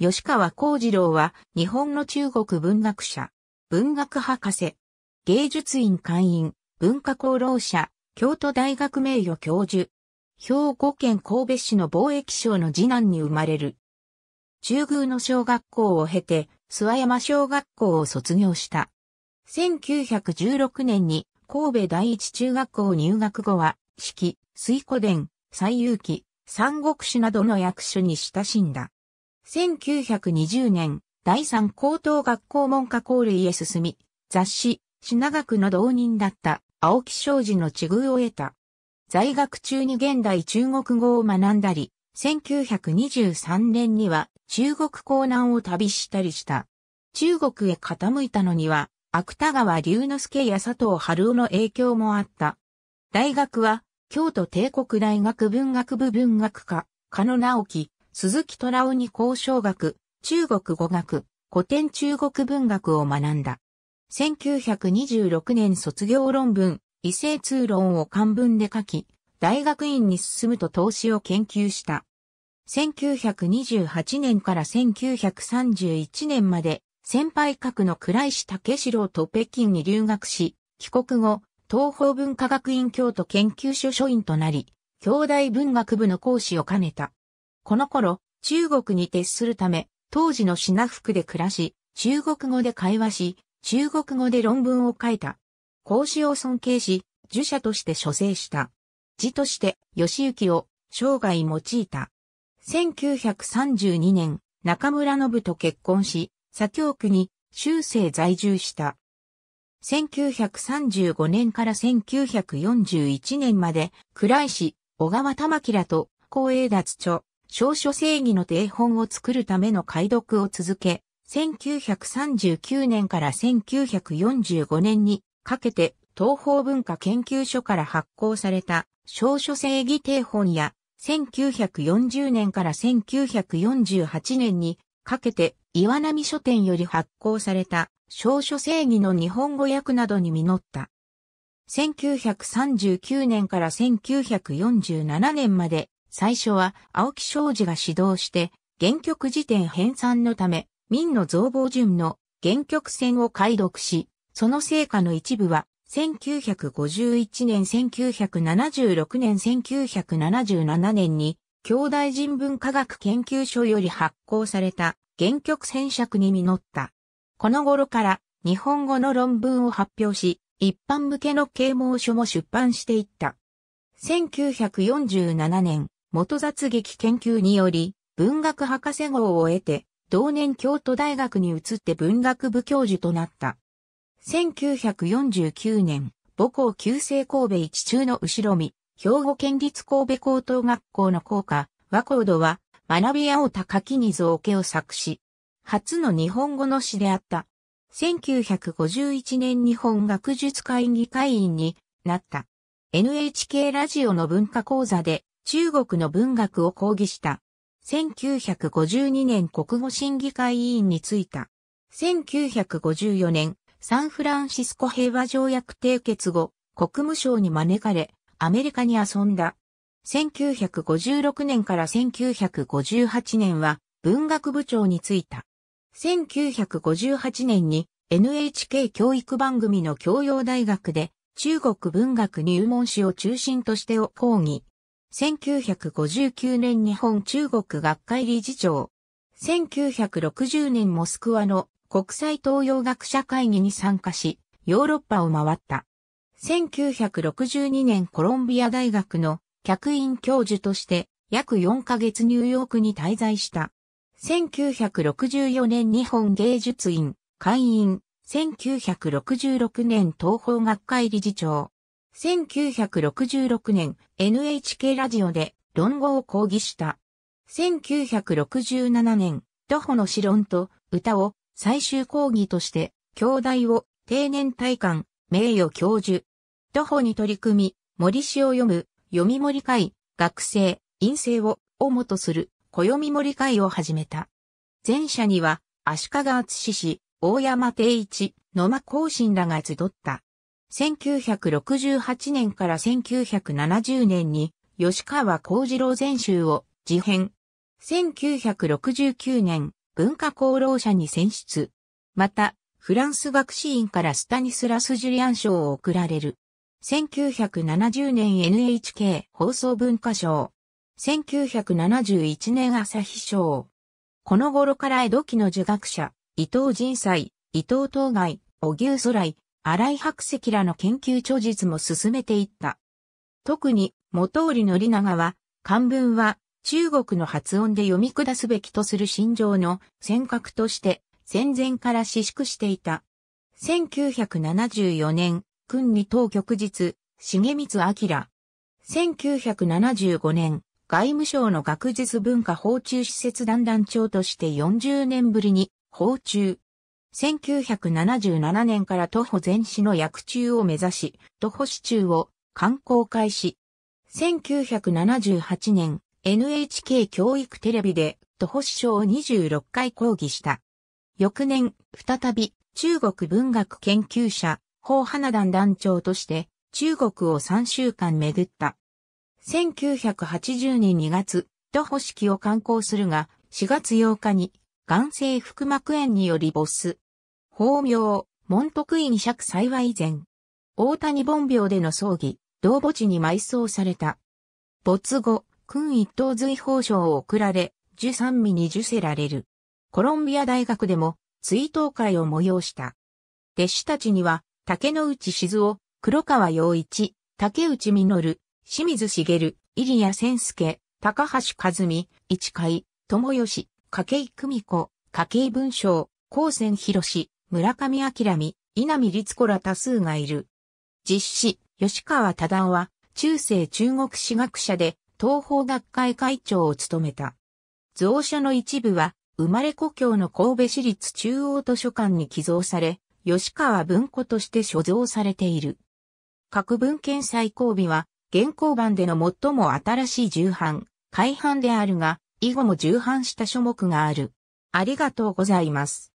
吉川幸次郎は日本の中国文学者、文学博士、芸術院会員、文化功労者、京都大学名誉教授、兵庫県神戸市の貿易省の次男に生まれる。中宮の小学校を経て、諏訪山小学校を卒業した。1916年に神戸第一中学校入学後は、四季、水古伝、西遊記、三国志などの役所に親しんだ。1920年、第三高等学校文科校類へ進み、雑誌、品学の同人だった青木商事の地遇を得た。在学中に現代中国語を学んだり、1923年には中国港南を旅したりした。中国へ傾いたのには、芥川龍之介や佐藤春夫の影響もあった。大学は、京都帝国大学文学部文学科、加野直樹、鈴木虎尾に交渉学、中国語学、古典中国文学を学んだ。1926年卒業論文、異性通論を漢文で書き、大学院に進むと投資を研究した。1928年から1931年まで、先輩格の倉石武四郎と北京に留学し、帰国後、東方文化学院京都研究所所員となり、兄弟文学部の講師を兼ねた。この頃、中国に徹するため、当時の品服で暮らし、中国語で会話し、中国語で論文を書いた。孔子を尊敬し、儒者として処世した。字として、義行を生涯用いた。1932年、中村信と結婚し、左京区に終生在住した。1935年から1941年まで、倉石、小川玉木らと、公営脱著、少書正義の定本を作るための解読を続け、1939年から1945年にかけて東方文化研究所から発行された少書正義定本や1940年から1948年にかけて岩波書店より発行された少書正義の日本語訳などに実った。1939年から1947年まで最初は青木昌司が指導して、原曲辞典編纂のため、民の増防順の原曲線を解読し、その成果の一部は、1951年、1976年、1977年に、兄弟人文科学研究所より発行された原曲選尺に実った。この頃から日本語の論文を発表し、一般向けの啓蒙書も出版していった。1947年、元雑劇研究により、文学博士号を得て、同年京都大学に移って文学部教授となった。1949年、母校旧制神戸一中の後ろ見、兵庫県立神戸高等学校の校歌、和光度は、学び合おう高木に造形を作詞。初の日本語の詩であった。1951年日本学術会議会員になった。NHK ラジオの文化講座で中国の文学を講義した。1952年国語審議会委員に就いた。1954年、サンフランシスコ平和条約締結後、国務省に招かれ、アメリカに遊んだ。1956年から1958年は文学部長に就いた。1958年に NHK 教育番組の教養大学で中国文学入門史を中心としてを講義。1959年日本中国学会理事長。1960年モスクワの国際東洋学者会議に参加し、ヨーロッパを回った。1962年コロンビア大学の客員教授として約4ヶ月ニューヨークに滞在した。1964年日本芸術院会員、1966年東方学会理事長。1966年 NHK ラジオで論語を講義した。1967年、徒歩の詩論と歌を最終講義として、京大を定年退官、名誉教授。徒歩に取り組み、森詩を読む、読み森会、学生、陰性を、をもとする、小読盛森会を始めた。前者には、足利厚氏、大山定一、野間行進らが集った。1968年から1970年に吉川幸次郎全集を自編。1969年、文化功労者に選出。また、フランス学士院からスタニスラス・ジュリアン賞を贈られる。1970年 NHK 放送文化賞。1971年朝日賞。この頃から江戸期の儒学者、伊藤仁斎、伊藤東外、小牛空井、新井白石らの研究著述も進めていった。特に、元織の長は、漢文は中国の発音で読み下すべきとする心情の尖閣として戦前から私縮していた。1974年、君に当局日、重光明。1975年、外務省の学術文化訪中施設団団長として40年ぶりに、訪中。1977年から徒歩全市の薬中を目指し、徒歩市中を観光開始。1978年、NHK 教育テレビで徒歩市長を26回講義した。翌年、再び中国文学研究者、法花団団長として中国を3週間巡った。1980年2月、徒歩式を観光するが、4月8日に眼性腹膜炎により没す。法名、門徳院釈幸い前。大谷本病での葬儀、同墓地に埋葬された。没後、君一等随報賞を贈られ、受三味に受せられる。コロンビア大学でも追悼会を催した。弟子たちには、竹之内静夫、黒川洋一、竹内実、清水茂、入谷千介、高橋和美、市海、友吉、筧久美子、筧文章、高専博士、村上明美、稲見律子ら多数がいる。実施、吉川多田は、中世中国史学者で、東方学会会長を務めた。蔵書の一部は、生まれ故郷の神戸市立中央図書館に寄贈され、吉川文庫として所蔵されている。各文献最後尾は、現行版での最も新しい重版、改版であるが、以後も重版した書目がある。ありがとうございます。